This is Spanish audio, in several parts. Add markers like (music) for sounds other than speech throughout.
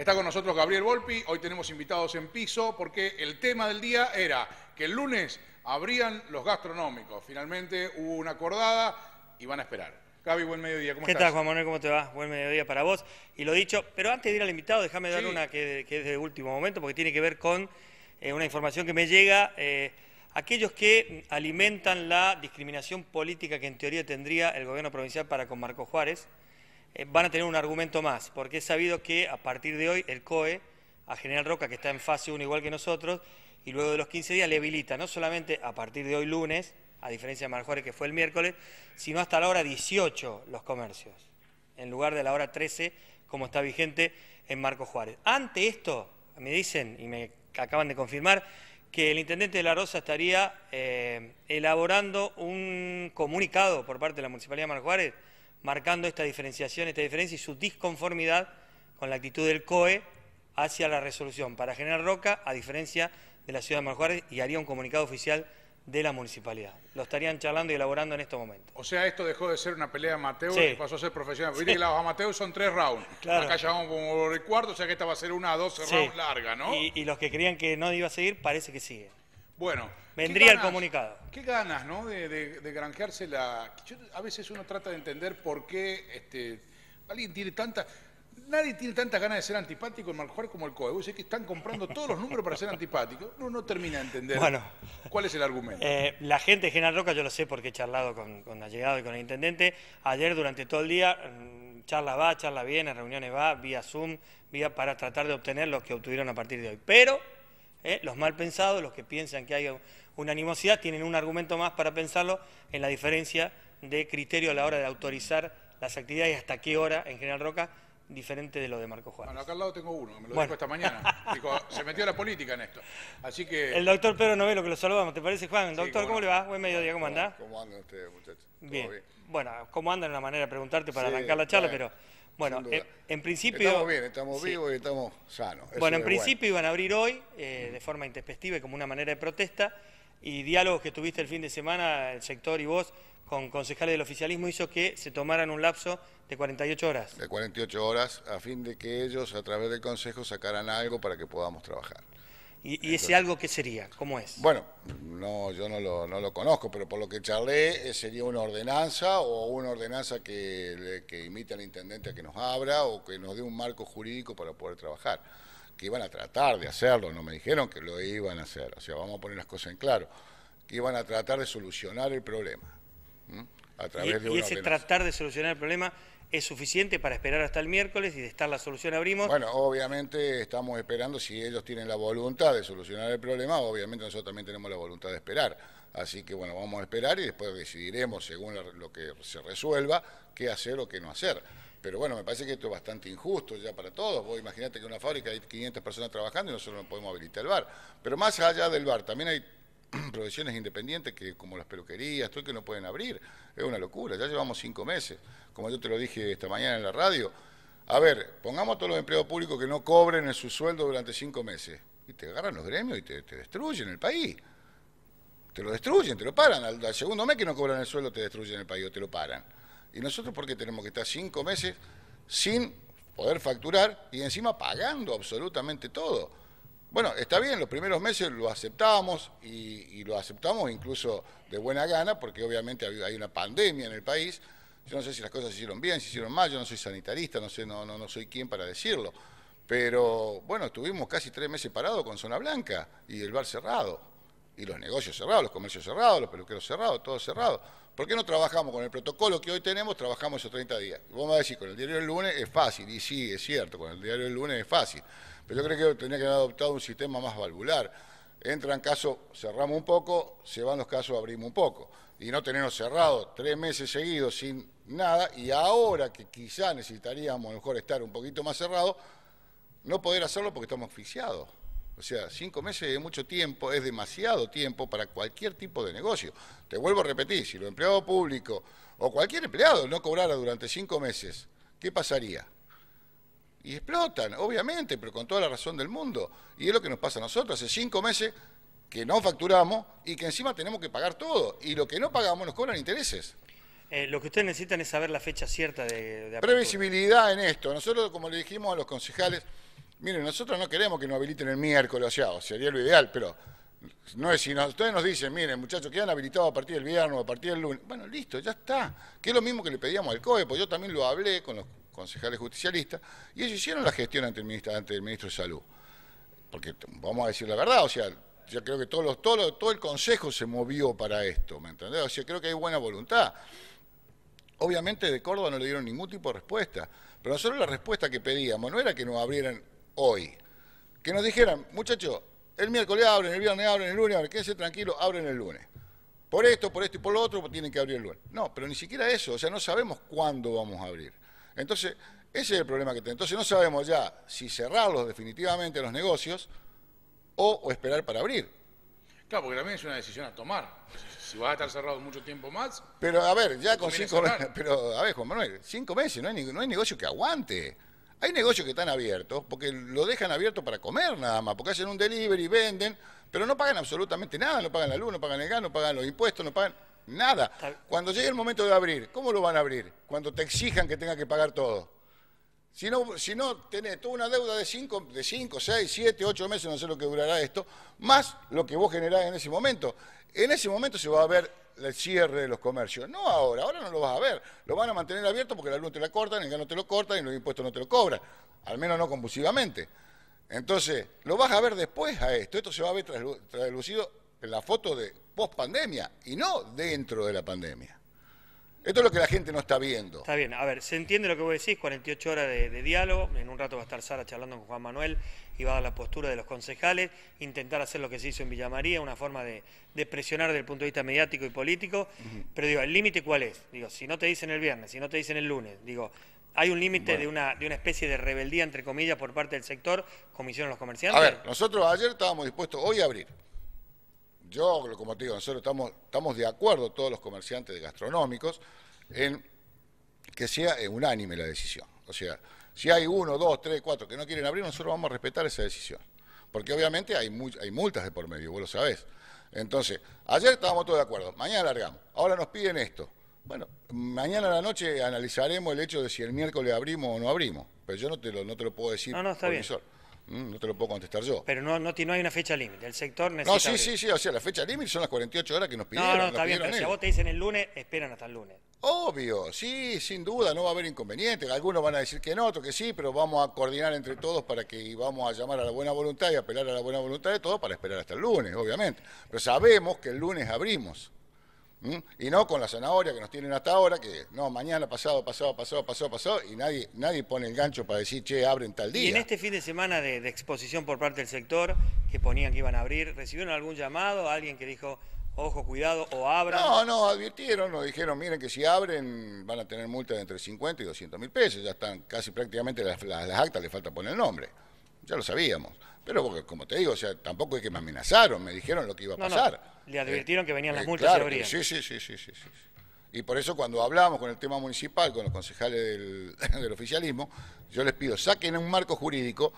Está con nosotros Gabriel Volpi, hoy tenemos invitados en piso porque el tema del día era que el lunes abrían los gastronómicos. Finalmente hubo una acordada y van a esperar. Gaby, buen mediodía, ¿cómo ¿Qué tal, Juan Manuel? ¿Cómo te va? Buen mediodía para vos. Y lo dicho, pero antes de ir al invitado, déjame dar una que, es de último momento porque tiene que ver con eh, una información que me llega. Eh, aquellos que alimentan la discriminación política que en teoría tendría el gobierno provincial para con Marco Juárez. Eh, van a tener un argumento más, porque es sabido que a partir de hoy el COE a General Roca, que está en fase 1 igual que nosotros, y luego de los 15 días le habilita, no solamente a partir de hoy lunes, a diferencia de Juárez que fue el miércoles, sino hasta la hora 18 los comercios, en lugar de la hora 13 como está vigente en Marco Juárez. Ante esto, me dicen y me acaban de confirmar que el intendente de La Rosa estaría eh, elaborando un comunicado por parte de la Municipalidad de Marco Juárez marcando esta diferenciación, esta diferencia y su disconformidad con la actitud del COE hacia la resolución para generar Roca, a diferencia de la ciudad de Marjuárez, y haría un comunicado oficial de la municipalidad. Lo estarían charlando y elaborando en estos momentos. O sea, esto dejó de ser una pelea amateur y pasó a ser profesional. Viste los amateurs son tres rounds. Acá ya por el cuarto, o sea que esta va a ser una a 12 rounds larga, ¿no? Y, y los que creían que no iba a seguir, parece que sigue. Bueno. Vendría el comunicado. Qué ganas, ¿no? De, granjearse la... a veces uno trata de entender por qué este, alguien tiene tanta... Nadie tiene tantas ganas de ser antipático en Maljuar como el COE. es que están comprando todos los números para ser antipático. Uno no termina de entender bueno, cuál es el argumento. Eh, la gente de General Roca, yo lo sé porque he charlado con, con allegado y con el intendente. Ayer durante todo el día mm, charla va, charla viene, reuniones va, vía Zoom, vía para tratar de obtener lo que obtuvieron a partir de hoy. Pero ¿eh? Los mal pensados, los que piensan que hay una animosidad, tienen un argumento más para pensarlo en la diferencia de criterio a la hora de autorizar las actividades y hasta qué hora, en general Roca, diferente de lo de Marco Juárez. Bueno, acá al lado tengo uno, me lo dijo esta mañana. se metió la política en esto. Así que... El doctor Pedro Novelo, que lo saludamos, ¿te parece, Juan? Doctor, ¿cómo, le va? Buen mediodía, ¿cómo anda? ¿Cómo andan ustedes, muchachos? Bien. Bueno, ¿cómo andan? Una manera de preguntarte para arrancar la charla, pero... Bueno, en, principio... Estamos bien, estamos vivos y estamos sanos. bueno, en principio iban a abrir hoy, eh, de forma intempestiva y como una manera de protesta, y diálogos que tuviste el fin de semana, el sector y vos, con concejales del oficialismo, hizo que se tomaran un lapso de 48 horas. De 48 horas, a fin de que ellos, a través del Consejo, sacaran algo para que podamos trabajar. ¿Y, ese algo qué sería? ¿Cómo es? Bueno, no, yo no lo, no lo conozco, pero por lo que charlé, eh, sería una ordenanza o una ordenanza que, que al intendente a que nos abra o que nos dé un marco jurídico para poder trabajar. Que iban a tratar de hacerlo, no me dijeron que lo iban a hacer. O sea, vamos a poner las cosas en claro. Que iban a tratar de solucionar el problema. A través de y ese tratar de solucionar el problema es suficiente para esperar hasta el miércoles y de estar la solución abrimos. Bueno, obviamente estamos esperando si ellos tienen la voluntad de solucionar el problema, obviamente nosotros también tenemos la voluntad de esperar. Así que bueno, vamos a esperar y después decidiremos según lo que se resuelva qué hacer o qué no hacer. Pero bueno, me parece que esto es bastante injusto ya para todos. Vos imaginate que en una fábrica hay 500 personas trabajando y nosotros no podemos habilitar el bar. Pero más allá del bar, también hay (clears throat) Provisiones independientes que como las peluquerías, todo que no pueden abrir. Es una locura, ya llevamos cinco meses. Como yo te lo dije esta mañana en la radio, a ver, pongamos a todos los empleados públicos que no cobren en su sueldo durante cinco meses. Y te agarran los gremios y te, destruyen el país. Te lo destruyen, te lo paran. Al, al, segundo mes que no cobran el sueldo te destruyen el país o te lo paran. ¿Y nosotros por qué tenemos que estar cinco meses sin poder facturar y encima pagando absolutamente todo? Bueno, está bien, los primeros meses lo aceptábamos y, lo aceptamos incluso de buena gana, porque obviamente hay una pandemia en el país. Yo no sé si las cosas se hicieron bien, se hicieron mal, yo no soy sanitarista, no sé, no, no, no soy quien para decirlo. Pero bueno, estuvimos casi tres meses parados con Zona Blanca y el bar cerrado, y los negocios cerrados, los comercios cerrados, los peluqueros cerrados, todo cerrado. ¿Por qué no trabajamos con el protocolo que hoy tenemos? Trabajamos esos 30 días. Vamos vos me con el diario del lunes es fácil, y sí, es cierto, con el diario del lunes es fácil, pero yo creo que tenía que haber adoptado un sistema más valvular. Entran casos, cerramos un poco, se van los casos, abrimos un poco. Y no tenemos cerrados tres meses seguidos sin nada, y ahora que quizá necesitaríamos a lo mejor estar un poquito más cerrado, no poder hacerlo porque estamos asfixiados. O sea, cinco meses es mucho tiempo, es demasiado tiempo para cualquier tipo de negocio. Te vuelvo a repetir, si los empleados públicos o cualquier empleado no cobrara durante cinco meses, ¿qué pasaría? Y explotan, obviamente, pero con toda la razón del mundo. Y es lo que nos pasa a nosotros. Hace cinco meses que no facturamos y que encima tenemos que pagar todo. Y lo que no pagamos nos cobran intereses. Eh, lo que ustedes necesitan es saber la fecha cierta de... de Previsibilidad en esto. Nosotros, como le dijimos a los concejales... Miren, nosotros no queremos que nos habiliten el miércoles o sea, sería lo ideal, pero no es si ustedes nos dicen, miren, muchachos, han habilitado a partir del viernes o a partir del lunes. Bueno, listo, ya está. Que es lo mismo que le pedíamos al COE, porque yo también lo hablé con los concejales justicialistas y ellos hicieron la gestión ante el ministro, de Salud. Porque vamos a decir la verdad, o sea, yo creo que todos los, todo, todo el Consejo se movió para esto, ¿me entendés? O sea, creo que hay buena voluntad. Obviamente de Córdoba no le dieron ningún tipo de respuesta, pero nosotros la respuesta que pedíamos no era que nos abrieran hoy. Que nos dijeran, muchachos, el miércoles abren, el viernes abren, el lunes abren, quédense tranquilos, abren el lunes. Por esto, por esto y por lo otro, tienen que abrir el lunes. No, pero ni siquiera eso, o sea, no sabemos cuándo vamos a abrir. Entonces, ese es el problema que tenemos. Entonces, no sabemos ya si cerrarlos definitivamente los negocios o, esperar para abrir. Claro, porque también es una decisión a tomar. Si va a estar cerrado mucho tiempo más. Pero a ver, ya con cinco (laughs) Pero a ver, Juan Manuel, cinco meses, no hay, no hay negocio que aguante. Hay negocios que están abiertos porque lo dejan abierto para comer nada más, porque hacen un delivery, venden, pero no pagan absolutamente nada, no pagan la luz, no pagan el gas, no pagan los impuestos, no pagan nada. Cuando llegue el momento de abrir, ¿cómo lo van a abrir? Cuando te exijan que tengas que pagar todo. Si no, si no tenés toda una deuda de 5, de 6, 7, 8 meses, no sé lo que durará esto, más lo que vos generás en ese momento. En ese momento se va a ver el cierre de los comercios. No ahora, ahora no lo vas a ver. Lo van a mantener abierto porque la luz te la cortan, el gas no te lo corta y los impuestos no te lo cobran. Al menos no compulsivamente. Entonces, lo vas a ver después a esto. Esto se va a ver traslucido en la foto de post pandemia y no dentro de la pandemia. Esto es lo que la gente no está viendo. Está bien, a ver, se entiende lo que vos decís, 48 horas de, diálogo, en un rato va a estar Sara charlando con Juan Manuel y va a dar la postura de los concejales, intentar hacer lo que se hizo en Villa María, una forma de, presionar desde el punto de vista mediático y político, pero digo, ¿el límite cuál es? Digo, si no te dicen el viernes, si no te dicen el lunes, digo, ¿hay un límite de, una, de una especie de rebeldía, entre comillas, por parte del sector, comisión los comerciantes? A ver, nosotros ayer estábamos dispuestos hoy a abrir yo, como te digo, nosotros estamos, de acuerdo, todos los comerciantes gastronómicos, en que sea eh, unánime la decisión. O sea, si hay uno, dos, tres, cuatro que no quieren abrir, nosotros vamos a respetar esa decisión. Porque obviamente hay, multas de por medio, vos lo sabés. Entonces, ayer estábamos todos de acuerdo, mañana largamos, ahora nos piden esto. Bueno, mañana a la noche analizaremos el hecho de si el miércoles abrimos o no abrimos, pero yo no te lo, puedo decir. No, Mm, no te lo puedo contestar yo. Pero no, no, hay una fecha límite, el sector necesita... No, sí, sí, sí, o sea, la fecha límite son las 48 horas que nos pidieron. No, no, está bien, si a vos te dicen el lunes, esperan hasta el lunes. Obvio, sí, sin duda, no va a haber inconvenientes, Algunos van a decir que no, otros que sí, pero vamos a coordinar entre todos para que vamos a llamar a la buena voluntad y apelar a la buena voluntad de todos para esperar hasta el lunes, obviamente. Pero sabemos que el lunes abrimos. ¿Mm? Y no con la zanahoria que nos tienen hasta ahora, que no, mañana pasado, pasado, pasado, pasado, pasado, y nadie, nadie pone el gancho para decir, che, abren tal día. Y en este fin de semana de, exposición por parte del sector, que ponían que iban a abrir, ¿recibieron algún llamado? ¿Alguien que dijo, ojo, cuidado, o abran. No, no, advirtieron, nos dijeron, miren que si abren van a tener multas de entre 50 y 200 mil pesos, ya están casi prácticamente las, las actas, le falta poner el nombre, ya lo sabíamos. Pero como te digo, o sea, tampoco es que me amenazaron, me dijeron lo que iba a pasar. le advirtieron eh, que venían las eh, multas y sí, sí, sí, sí, sí, Y por eso cuando hablamos con el tema municipal, con los concejales (laughs) del, oficialismo, yo les pido, saquen un marco jurídico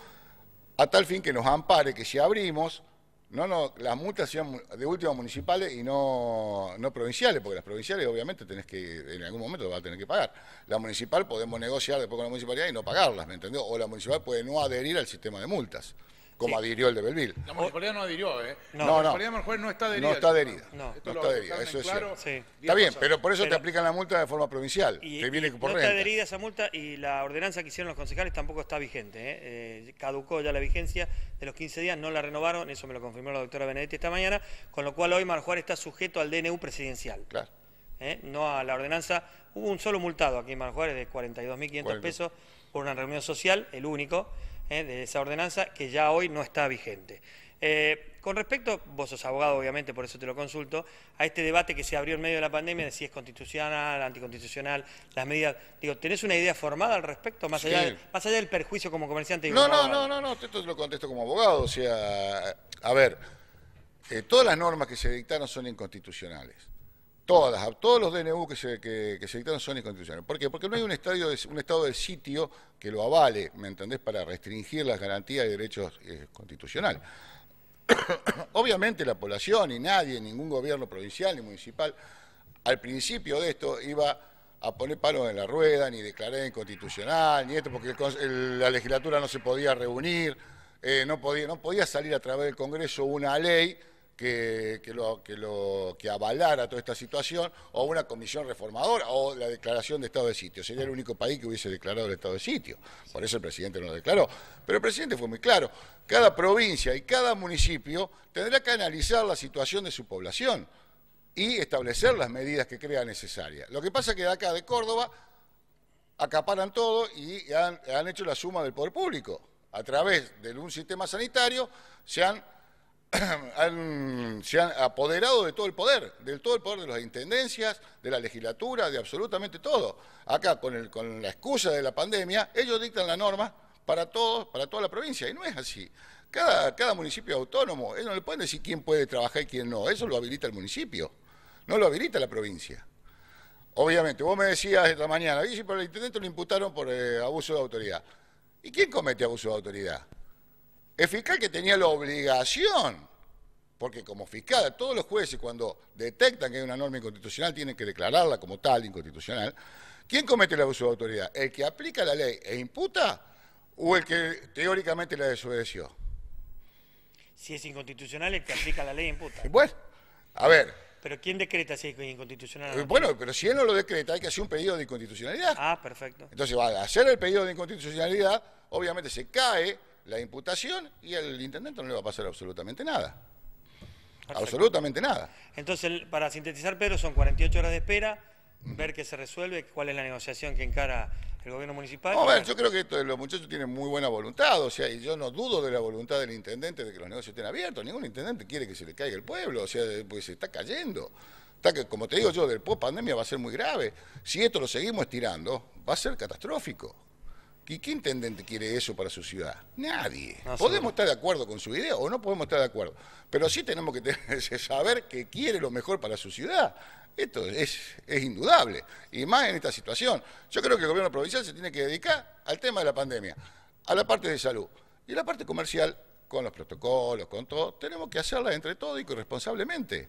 a tal fin que nos ampare, que si abrimos, no, no, las multas sean de última municipales y no, no provinciales, porque las provinciales obviamente tenés que, en algún momento vas a tener que pagar. La municipal podemos negociar después con la municipalidad y no pagarlas, ¿me entendió? O la municipal puede no adherir al sistema de multas como adhirió el de Belville. La municipalidad no adhirió, ¿eh? No, no. La municipalidad no. está adherida. No está adherida. No, está adherida, eso es cierto. Está bien, pero por eso te aplican la multa de forma provincial. viene no está adherida esa multa y la ordenanza que hicieron los concejales tampoco está vigente. ¿eh? Eh, caducó ya la vigencia de los 15 días, no la renovaron, eso me lo confirmó la doctora Benedetti esta mañana, con lo cual hoy Marjuar está sujeto al DNU presidencial. Claro. ¿Eh? No a la ordenanza. Hubo un solo multado aquí en Marjuárez de 42.500 pesos por una reunión social, el único. Eh, de esa ordenanza que ya hoy no está vigente. Eh, con respecto, vos sos abogado obviamente, por eso te lo consulto, a este debate que se abrió en medio de la pandemia de si es constitucional, anticonstitucional, las medidas, digo, ¿tenés una idea formada al respecto? Más, allá, más allá del perjuicio como comerciante. Y no, no, no, no, no, esto te lo contesto como abogado, o sea, a ver, eh, todas las normas que se dictaron son inconstitucionales. Todas, todos los DNU que se, dictaron son inconstitucionales. ¿Por qué? Porque no hay un, estadio de, un estado de sitio que lo avale, ¿me entendés?, para restringir las garantías de derechos eh, constitucionales. (coughs) Obviamente la población y nadie, ningún gobierno provincial ni municipal, al principio de esto iba a poner palos en la rueda, ni declarar inconstitucional, ni esto, porque la legislatura no se podía reunir, eh, no, podía, no podía salir a través del Congreso una ley que, lo, avalara toda esta situación, o una comisión reformadora, o la declaración de estado de sitio. Sería el único país que hubiese declarado el estado de sitio. Por eso el presidente no lo declaró. Pero el presidente fue muy claro. Cada provincia y cada municipio tendrá que analizar la situación de su población y establecer las medidas que crea necesarias. Lo que pasa es que de acá de Córdoba acaparan todo y han hecho la suma del poder público. A través de un sistema sanitario se han (coughs) se han apoderado de todo el poder, del todo el poder de las intendencias, de la legislatura, de absolutamente todo. Acá, con, la excusa de la pandemia, ellos dictan la norma para todos, para toda la provincia, y no es así. Cada, cada municipio autónomo, ellos no le pueden decir quién puede trabajar y quién no, eso lo habilita el municipio, no lo habilita la provincia. Obviamente, vos me decías esta mañana, y el intendente lo imputaron por eh, abuso de autoridad. ¿Y quién comete abuso de autoridad? El fiscal que tenía la obligación, porque como fiscal, todos los jueces cuando detectan que hay una norma inconstitucional tienen que declararla como tal, inconstitucional, ¿quién comete el abuso de autoridad? ¿El que aplica la ley e imputa o el que teóricamente la desobedeció? Si es inconstitucional, el que aplica la ley e imputa. Bueno, a ver, ¿Pero quién decreta si es inconstitucional? Eh, bueno, pero si él no lo decreta, hay que hacer un pedido de inconstitucionalidad. Ah, perfecto. Entonces, va a hacer el pedido de inconstitucionalidad, obviamente se cae la imputación y al intendente no le va a pasar absolutamente nada. Absolutamente nada. Entonces, para sintetizar, Pedro, son 48 horas de espera, ver qué se resuelve, cuál es la negociación que encara el gobierno municipal. yo creo que esto, los muchachos tienen muy buena voluntad, o sea, y yo no dudo de la voluntad del intendente de que los negocios estén abiertos. Ningún intendente quiere que se le caiga el pueblo, o sea, pues se está cayendo. Está que, como te digo yo, del post pandemia va a ser muy grave. Si esto lo seguimos estirando, va a ser catastrófico. ¿Y qué intendente quiere eso para su ciudad? Nadie. Ah, podemos estar de acuerdo con su idea o no podemos estar de acuerdo, pero sí tenemos que saber que quiere lo mejor para su ciudad. Esto es, indudable, y más en esta situación. Yo creo que el gobierno provincial se tiene que dedicar al tema de la pandemia, a la parte de salud y la parte comercial, con los protocolos, con todo, tenemos que hacerla entre todos y corresponsablemente.